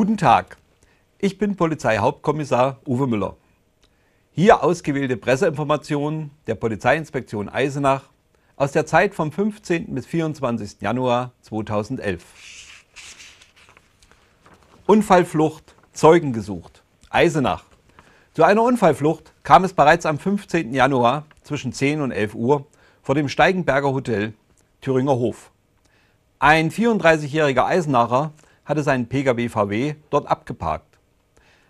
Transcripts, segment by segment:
Guten Tag, ich bin Polizeihauptkommissar Uwe Müller. Hier ausgewählte Presseinformationen der Polizeiinspektion Eisenach aus der Zeit vom 15. bis 24. Januar 2011. Unfallflucht, Zeugen gesucht, Eisenach. Zu einer Unfallflucht kam es bereits am 15. Januar zwischen 10 und 11 Uhr vor dem Steigenberger Hotel Thüringer Hof. Ein 34-jähriger Eisenacher hatte seinen Pkw VW dort abgeparkt.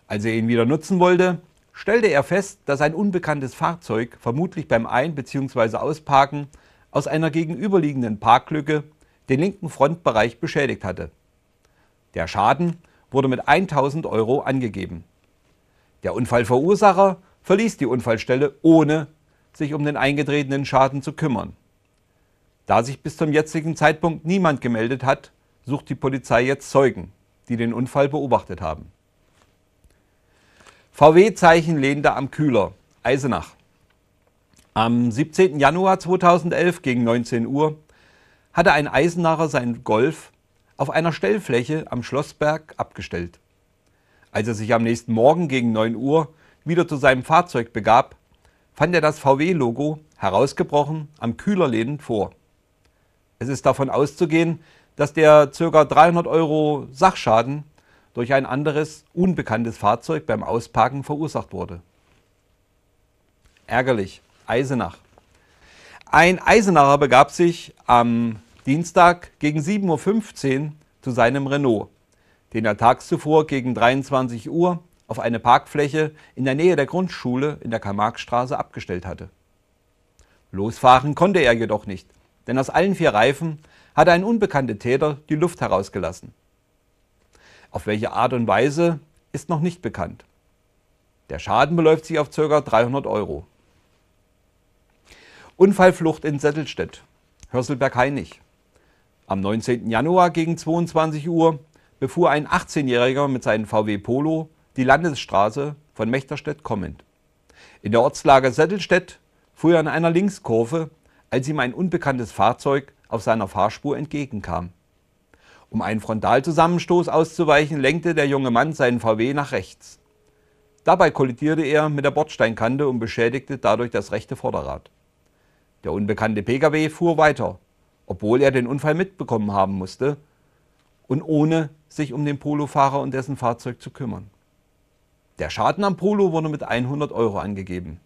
Als er ihn wieder nutzen wollte, stellte er fest, dass ein unbekanntes Fahrzeug vermutlich beim Ein- bzw. Ausparken aus einer gegenüberliegenden Parklücke den linken Frontbereich beschädigt hatte. Der Schaden wurde mit 1000 Euro angegeben. Der Unfallverursacher verließ die Unfallstelle, ohne sich um den eingetretenen Schaden zu kümmern. Da sich bis zum jetzigen Zeitpunkt niemand gemeldet hat, sucht die Polizei jetzt Zeugen, die den Unfall beobachtet haben. VW-Zeichen lehnte am Kühler, Eisenach. Am 17. Januar 2011 gegen 19 Uhr hatte ein Eisenacher sein Golf auf einer Stellfläche am Schlossberg abgestellt. Als er sich am nächsten Morgen gegen 9 Uhr wieder zu seinem Fahrzeug begab, fand er das VW-Logo herausgebrochen am Kühler lehnend vor. Es ist davon auszugehen, dass der ca. 300 Euro Sachschaden durch ein anderes, unbekanntes Fahrzeug beim Ausparken verursacht wurde. Ärgerlich. Eisenach. Ein Eisenacher begab sich am Dienstag gegen 7.15 Uhr zu seinem Renault, den er tags zuvor gegen 23 Uhr auf eine Parkfläche in der Nähe der Grundschule in der Karl-Marx-Straße abgestellt hatte. Losfahren konnte er jedoch nicht, denn aus allen vier Reifen hatte ein unbekannter Täter die Luft herausgelassen. Auf welche Art und Weise ist noch nicht bekannt. Der Schaden beläuft sich auf ca. 300 Euro. Unfallflucht in Settelstedt, Hörselberg-Hainich. Am 19. Januar gegen 22 Uhr befuhr ein 18-Jähriger mit seinem VW Polo die Landesstraße von Mechterstedt kommend. In der Ortslage Settelstedt fuhr er in einer Linkskurve als ihm ein unbekanntes Fahrzeug auf seiner Fahrspur entgegenkam. Um einen Frontalzusammenstoß auszuweichen, lenkte der junge Mann seinen VW nach rechts. Dabei kollidierte er mit der Bordsteinkante und beschädigte dadurch das rechte Vorderrad. Der unbekannte Pkw fuhr weiter, obwohl er den Unfall mitbekommen haben musste und ohne sich um den Polofahrer und dessen Fahrzeug zu kümmern. Der Schaden am Polo wurde mit 100 Euro angegeben.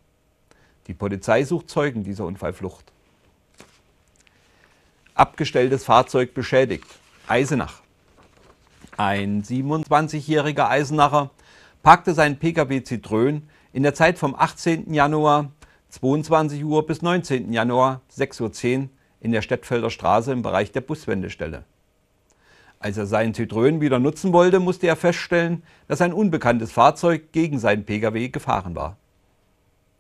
Die Polizei sucht Zeugen dieser Unfallflucht abgestelltes Fahrzeug beschädigt. Eisenach. Ein 27-jähriger Eisenacher parkte sein Pkw Citroën in der Zeit vom 18. Januar 22 Uhr bis 19. Januar 6.10 Uhr in der Stettfelder Straße im Bereich der Buswendestelle. Als er seinen Citroën wieder nutzen wollte, musste er feststellen, dass ein unbekanntes Fahrzeug gegen seinen Pkw gefahren war.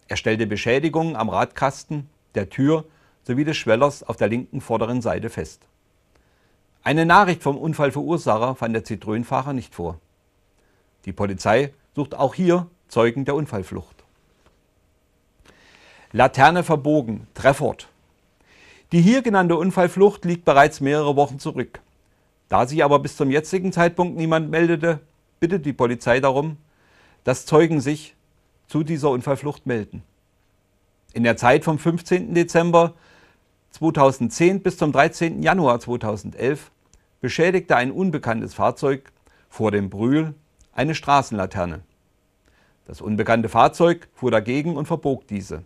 Er stellte Beschädigungen am Radkasten, der Tür sowie des Schwellers auf der linken vorderen Seite fest. Eine Nachricht vom Unfallverursacher fand der citroën nicht vor. Die Polizei sucht auch hier Zeugen der Unfallflucht. Laterne verbogen, Treffort. Die hier genannte Unfallflucht liegt bereits mehrere Wochen zurück. Da sich aber bis zum jetzigen Zeitpunkt niemand meldete, bittet die Polizei darum, dass Zeugen sich zu dieser Unfallflucht melden. In der Zeit vom 15. Dezember 2010 bis zum 13. Januar 2011 beschädigte ein unbekanntes Fahrzeug vor dem Brühl eine Straßenlaterne. Das unbekannte Fahrzeug fuhr dagegen und verbog diese.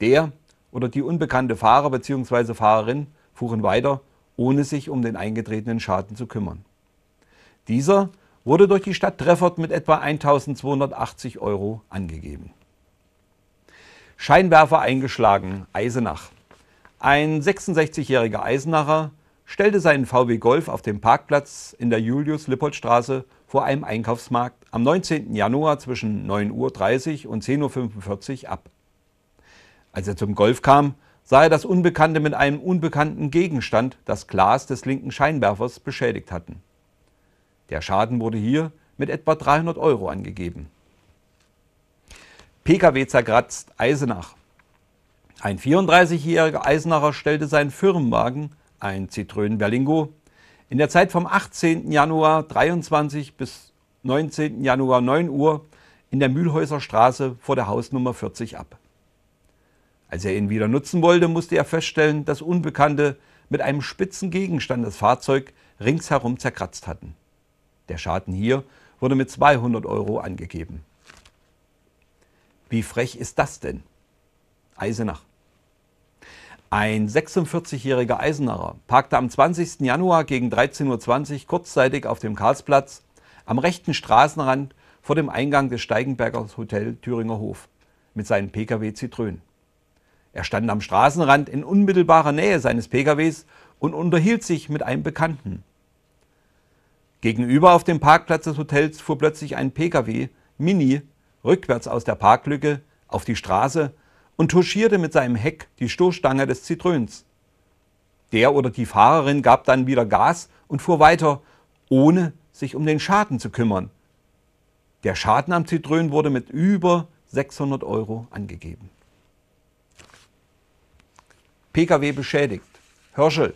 Der oder die unbekannte Fahrer bzw. Fahrerin fuhren weiter, ohne sich um den eingetretenen Schaden zu kümmern. Dieser wurde durch die Stadt Treffert mit etwa 1280 Euro angegeben. Scheinwerfer eingeschlagen, Eisenach. Ein 66-jähriger Eisenacher stellte seinen VW Golf auf dem Parkplatz in der Julius-Lippold-Straße vor einem Einkaufsmarkt am 19. Januar zwischen 9.30 Uhr und 10.45 Uhr ab. Als er zum Golf kam, sah er das Unbekannte mit einem unbekannten Gegenstand das Glas des linken Scheinwerfers beschädigt hatten. Der Schaden wurde hier mit etwa 300 Euro angegeben. Pkw zergratzt, Eisenach. Ein 34-jähriger Eisenacher stellte seinen Firmenwagen, ein Citroën Berlingo, in der Zeit vom 18. Januar 23 bis 19. Januar 9 Uhr in der Mühlhäuser Straße vor der Hausnummer 40 ab. Als er ihn wieder nutzen wollte, musste er feststellen, dass Unbekannte mit einem spitzen Gegenstand das Fahrzeug ringsherum zerkratzt hatten. Der Schaden hier wurde mit 200 Euro angegeben. Wie frech ist das denn? Eisenach. Ein 46-jähriger Eisenacher parkte am 20. Januar gegen 13.20 Uhr kurzzeitig auf dem Karlsplatz am rechten Straßenrand vor dem Eingang des Steigenberger Hotel Thüringer Hof mit seinem Pkw Zitrön. Er stand am Straßenrand in unmittelbarer Nähe seines Pkws und unterhielt sich mit einem Bekannten. Gegenüber auf dem Parkplatz des Hotels fuhr plötzlich ein Pkw Mini rückwärts aus der Parklücke auf die Straße und touchierte mit seinem Heck die Stoßstange des Zitröns. Der oder die Fahrerin gab dann wieder Gas und fuhr weiter, ohne sich um den Schaden zu kümmern. Der Schaden am Zitrön wurde mit über 600 Euro angegeben. Pkw beschädigt. Hörschel.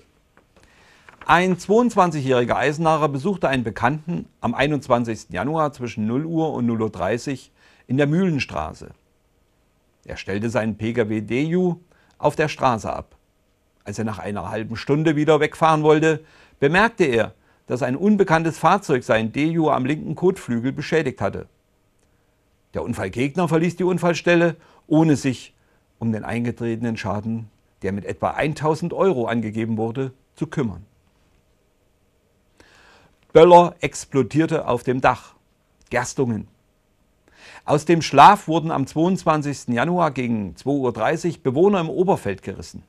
Ein 22-jähriger Eisenacher besuchte einen Bekannten am 21. Januar zwischen 0 Uhr und 0.30 Uhr in der Mühlenstraße. Er stellte seinen Pkw Deju auf der Straße ab. Als er nach einer halben Stunde wieder wegfahren wollte, bemerkte er, dass ein unbekanntes Fahrzeug seinen Deju am linken Kotflügel beschädigt hatte. Der Unfallgegner verließ die Unfallstelle, ohne sich um den eingetretenen Schaden, der mit etwa 1000 Euro angegeben wurde, zu kümmern. Böller explodierte auf dem Dach. Gerstungen aus dem Schlaf wurden am 22. Januar gegen 2.30 Uhr Bewohner im Oberfeld gerissen.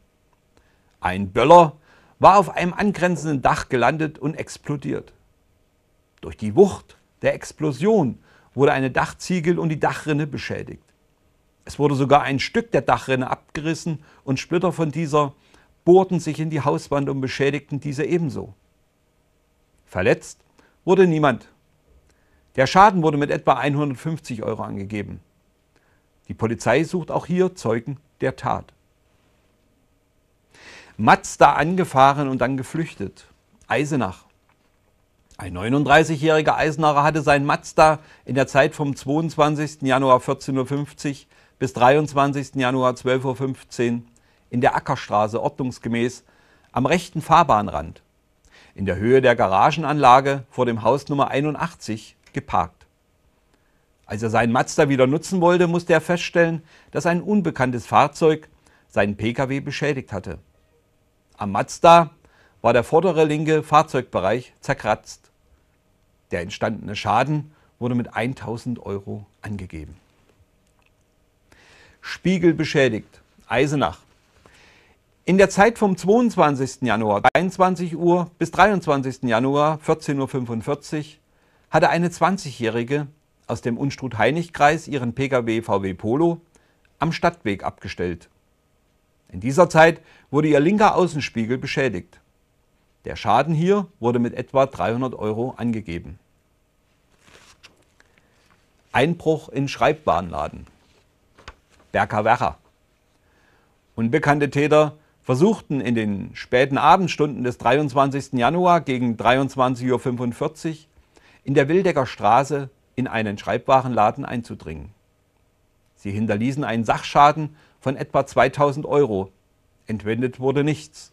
Ein Böller war auf einem angrenzenden Dach gelandet und explodiert. Durch die Wucht der Explosion wurde eine Dachziegel und die Dachrinne beschädigt. Es wurde sogar ein Stück der Dachrinne abgerissen und Splitter von dieser bohrten sich in die Hauswand und beschädigten diese ebenso. Verletzt wurde niemand. Der Schaden wurde mit etwa 150 Euro angegeben. Die Polizei sucht auch hier Zeugen der Tat. Mazda angefahren und dann geflüchtet. Eisenach. Ein 39-jähriger Eisenacher hatte sein Mazda in der Zeit vom 22. Januar 14.50 Uhr bis 23. Januar 12.15 Uhr in der Ackerstraße ordnungsgemäß am rechten Fahrbahnrand in der Höhe der Garagenanlage vor dem Haus Nummer 81 geparkt. Als er seinen Mazda wieder nutzen wollte, musste er feststellen, dass ein unbekanntes Fahrzeug seinen Pkw beschädigt hatte. Am Mazda war der vordere linke Fahrzeugbereich zerkratzt. Der entstandene Schaden wurde mit 1000 Euro angegeben. Spiegel beschädigt, Eisenach. In der Zeit vom 22. Januar 23 Uhr bis 23. Januar 14.45 Uhr hatte eine 20-Jährige aus dem Unstrut-Heinig-Kreis ihren Pkw VW Polo am Stadtweg abgestellt. In dieser Zeit wurde ihr linker Außenspiegel beschädigt. Der Schaden hier wurde mit etwa 300 Euro angegeben. Einbruch in Schreibwarenladen. Berghawacher. Unbekannte Täter versuchten in den späten Abendstunden des 23. Januar gegen 23.45 Uhr in der Wildecker Straße in einen Schreibwarenladen einzudringen. Sie hinterließen einen Sachschaden von etwa 2000 Euro. Entwendet wurde nichts.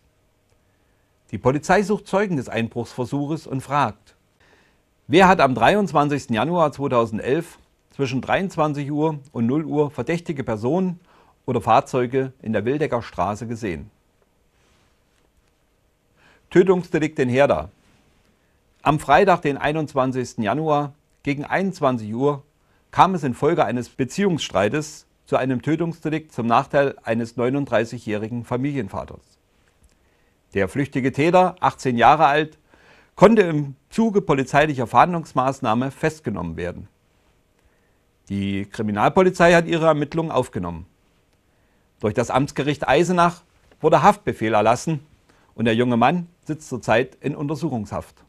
Die Polizei sucht Zeugen des Einbruchsversuches und fragt, wer hat am 23. Januar 2011 zwischen 23 Uhr und 0 Uhr verdächtige Personen oder Fahrzeuge in der Wildecker Straße gesehen? Tötungsdelikt in Herder, am Freitag, den 21. Januar gegen 21 Uhr kam es infolge eines Beziehungsstreites zu einem Tötungsdelikt zum Nachteil eines 39-jährigen Familienvaters. Der flüchtige Täter, 18 Jahre alt, konnte im Zuge polizeilicher Fahndungsmaßnahme festgenommen werden. Die Kriminalpolizei hat ihre Ermittlungen aufgenommen. Durch das Amtsgericht Eisenach wurde Haftbefehl erlassen und der junge Mann sitzt zurzeit in Untersuchungshaft.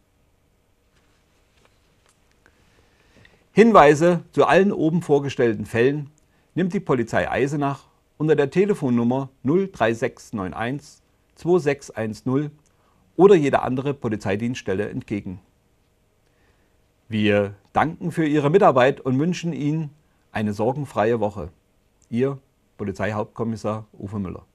Hinweise zu allen oben vorgestellten Fällen nimmt die Polizei Eisenach unter der Telefonnummer 03691 2610 oder jede andere Polizeidienststelle entgegen. Wir danken für Ihre Mitarbeit und wünschen Ihnen eine sorgenfreie Woche. Ihr Polizeihauptkommissar Uwe Müller.